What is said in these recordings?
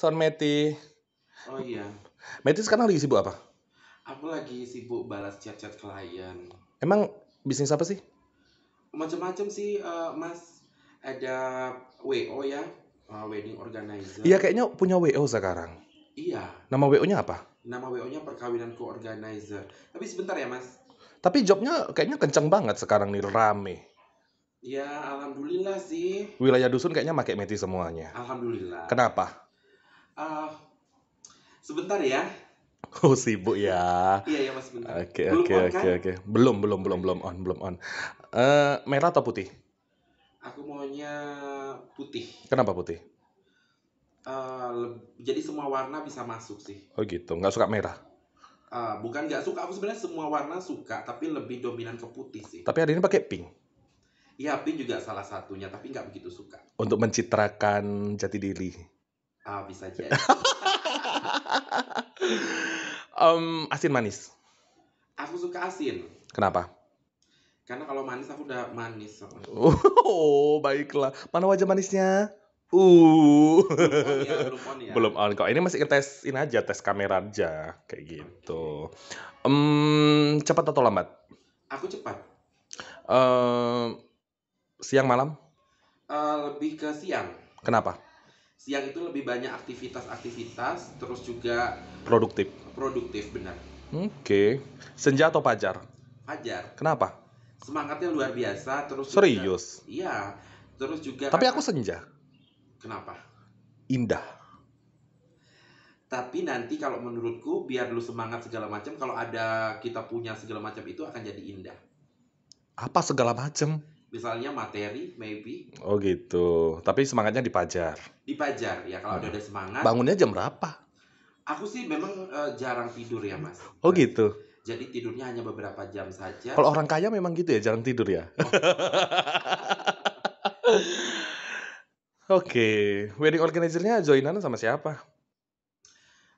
Son Meti. Oh iya. Meti sekarang lagi sibuk apa? Aku lagi sibuk balas chat-chat klien. Emang bisnis apa sih? Macam-macam sih, uh, Mas. Ada WO ya, uh, wedding organizer. Iya, kayaknya punya WO sekarang. Iya. Nama WO-nya apa? Nama WO-nya perkawinan co-organizer. Tapi sebentar ya, Mas. Tapi jobnya kayaknya kenceng banget sekarang nih, rame. Ya, alhamdulillah sih. Wilayah dusun kayaknya pakai meti semuanya. Alhamdulillah. Kenapa? uh, sebentar ya. Oh sibuk ya. iya ya mas sebentar. Oke okay, oke oke oke. Kan? Belum belum belum belum on belum on. Uh, merah atau putih? Aku maunya putih. Kenapa putih? Uh, jadi semua warna bisa masuk sih. Oh gitu. Gak suka merah? Uh, bukan gak suka. Aku sebenarnya semua warna suka, tapi lebih dominan ke putih sih. Tapi hari ini pakai pink. Iya, pink juga salah satunya, tapi nggak begitu suka. Untuk mencitrakan jati diri bisa aja. um, asin manis. Aku suka asin. Kenapa? Karena kalau manis aku udah manis. Oh, oh baiklah. Mana wajah manisnya? Uh. Belum on ya, belum ya. Belum on kok. Ini masih ngetesin aja, tes kamera aja kayak gitu. Um, cepat atau lambat? Aku cepat. Um, siang malam? Uh, lebih ke siang. Kenapa? siang itu lebih banyak aktivitas-aktivitas terus juga produktif produktif benar oke okay. senja atau pajar pajar kenapa semangatnya luar biasa terus serius iya terus juga tapi aku senja kenapa indah tapi nanti kalau menurutku biar lu semangat segala macam kalau ada kita punya segala macam itu akan jadi indah apa segala macam misalnya materi maybe oh gitu tapi semangatnya dipajar dipajar ya kalau hmm. udah ada semangat bangunnya jam berapa aku sih memang uh, jarang tidur ya mas oh gitu jadi tidurnya hanya beberapa jam saja kalau orang kaya memang gitu ya jarang tidur ya oh. Oke, okay. wedding organizer-nya joinan sama siapa?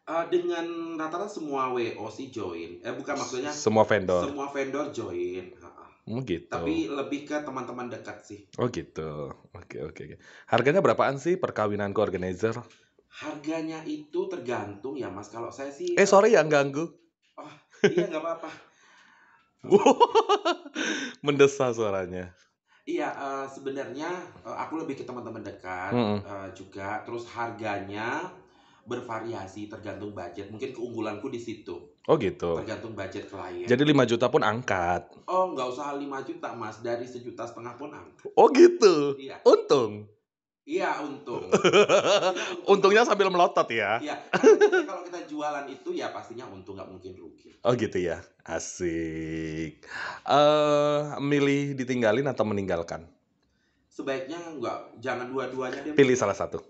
Uh, dengan rata-rata semua WO sih join. Eh bukan maksudnya semua vendor. Semua vendor join. -uh. Hmm, gitu. Tapi lebih ke teman-teman dekat sih. Oh gitu. Oke oke oke. Harganya berapaan sih perkawinan ke organizer? Harganya itu tergantung ya mas. Kalau saya sih. Eh, eh sorry ya ganggu. Oh iya nggak apa-apa. Mendesah suaranya. Iya uh, sebenarnya uh, aku lebih ke teman-teman dekat mm -hmm. uh, juga. Terus harganya bervariasi tergantung budget. Mungkin keunggulanku di situ. Oh gitu. Tergantung budget klien. Jadi lima juta pun angkat. Oh, nggak usah lima juta, Mas. Dari sejuta setengah pun angkat. Oh gitu. Iya. Untung. Iya, untung. Untungnya sambil melotot ya. Iya. Kalau kita jualan itu ya pastinya untung nggak mungkin rugi. Oh gitu ya. Asik. Eh, uh, milih ditinggalin atau meninggalkan? Sebaiknya nggak, jangan dua-duanya Pilih salah satu.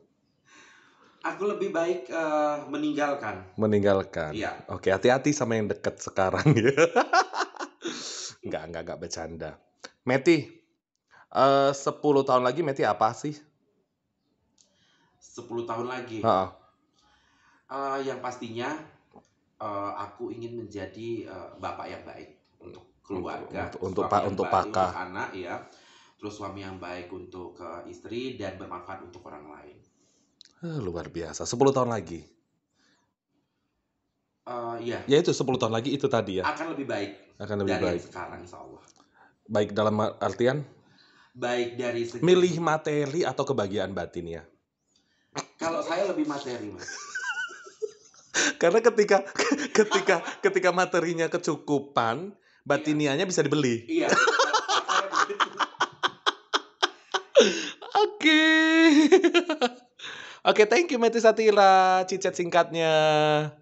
Aku lebih baik uh, meninggalkan. Meninggalkan. Iya. Oke, hati-hati sama yang dekat sekarang ya. enggak, enggak, enggak bercanda. Meti, eh, uh, 10 tahun lagi Meti apa sih? 10 tahun lagi. Uh -uh. Uh, yang pastinya uh, aku ingin menjadi uh, bapak yang baik untuk keluarga, untuk untuk, pak, untuk baik, untuk anak ya, terus suami yang baik untuk uh, istri dan bermanfaat untuk orang lain. Eh, luar biasa. 10 tahun lagi. Uh, iya. Ya itu 10 tahun lagi itu tadi ya. Akan lebih baik. Akan lebih dari baik. sekarang insya Allah. Baik dalam artian? Baik dari segi... Milih materi atau kebahagiaan batin ya? Kalau saya lebih materi mas. Karena ketika ketika ketika materinya kecukupan, iya. batinianya bisa dibeli. Iya. Oke. Oke, okay, thank you Meti Satila, cicet singkatnya.